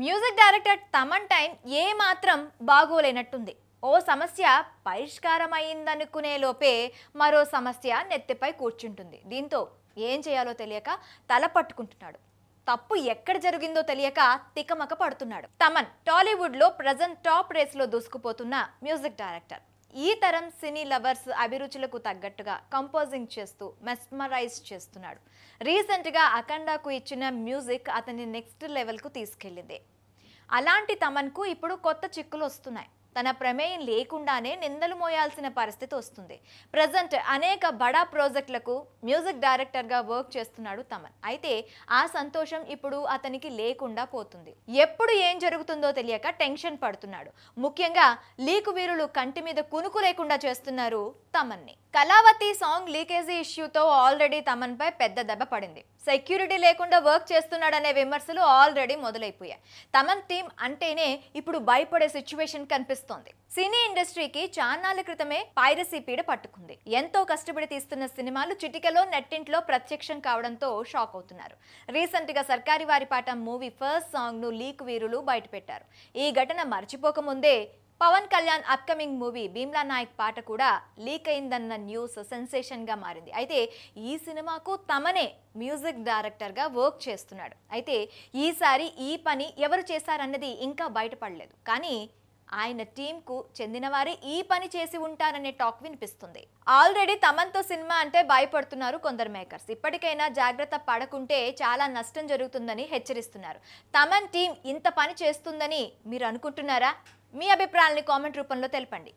music director Thaman time ఏమాత్రం బాగోలేనట్టుంది ఓ సమస్య పరిష్కారమైందనుకునే లోపే మరో సమస్య నెత్తిపై కూర్చుంటుంది దీంతో ఏం చేయాలో తెలియక తల పట్టుకుంటున్నాడు తప్పు ఎక్కడ జరిగిందో తెలియక తికమక పడుతున్నాడు తమన్ టాలీవుడ్లో ప్రజెంట్ టాప్ రేస్లో దూసుకుపోతున్న మ్యూజిక్ డైరెక్టర్ ఈ తరం సినీ లవర్స్ అభిరుచులకు తగ్గట్టుగా కంపోజింగ్ చేస్తూ మెస్మరైజ్ చేస్తున్నాడు రీసెంట్గా అఖండాకు ఇచ్చిన మ్యూజిక్ అతన్ని నెక్స్ట్ లెవెల్కు తీసుకెళ్ళింది అలాంటి తమన్కు ఇప్పుడు కొత్త చిక్కులు వస్తున్నాయి తన ప్రమేయం లేకుండానే నిందలు మోయాల్సిన పరిస్థితి వస్తుంది ప్రజెంట్ అనేక బడా ప్రాజెక్టులకు మ్యూజిక్ డైరెక్టర్గా వర్క్ చేస్తున్నాడు తమన్ అయితే ఆ సంతోషం ఇప్పుడు అతనికి లేకుండా పోతుంది ఎప్పుడు ఏం జరుగుతుందో తెలియక టెన్షన్ పడుతున్నాడు ముఖ్యంగా లీకు వీరులు కంటి మీద కునుకు లేకుండా చేస్తున్నారు తమన్ని కళావతి సాంగ్ లీకేజీ ఇష్యూతో ఆల్రెడీ తమన్పై పెద్ద దెబ్బ పడింది సెక్యూరిటీ లేకుండా వర్క్ చేస్తున్నాడనే విమర్శలు ఆల్రెడీ మొదలైపోయాయి తమన్ టీం అంటేనే ఇప్పుడు భయపడే సిచ్యువేషన్ కనిపిస్తుంది వస్తోంది సినీ ఇండస్ట్రీకి చాన్నాళ్ల క్రితమే పైరసీ పీడ పట్టుకుంది ఎంతో కష్టపడి తీస్తున్న సినిమాలు చిటికలో నెట్టింట్లో ప్రత్యక్షం కావడంతో షాక్ అవుతున్నారు రీసెంట్ గా Sarkari Paata movie first song ను లీక్ వీరులు బయటపెట్టారు ఈ ఘటన మర్చిపోకముందే పవన్ కళ్యాణ్ అప్కమింగ్ మూవీ భీమ్లా నాయక్ పాట కూడా లీక్ అయిందన్న న్యూస్ సెన్సేషన్గా మారింది అయితే ఈ సినిమాకు తమనే మ్యూజిక్ డైరెక్టర్ గా వర్క్ చేస్తున్నాడు అయితే ఈసారి ఈ పని ఎవరు చేశారన్నది ఇంకా బయటపడలేదు కానీ ఆయన టీంకు చెందినవారే ఈ పని చేసి ఉంటారనే టాక్ వినిపిస్తుంది ఆల్రెడీ తమంతో సినిమా అంటే భయపడుతున్నారు కొందరు మేకర్స్ ఇప్పటికైనా జాగ్రత్త పడకుంటే చాలా నష్టం జరుగుతుందని హెచ్చరిస్తున్నారు తమన్ టీం ఇంత పని చేస్తుందని మీరు అనుకుంటున్నారా మీ అభిప్రాయాల్ని కామెంట్ రూపంలో తెలపండి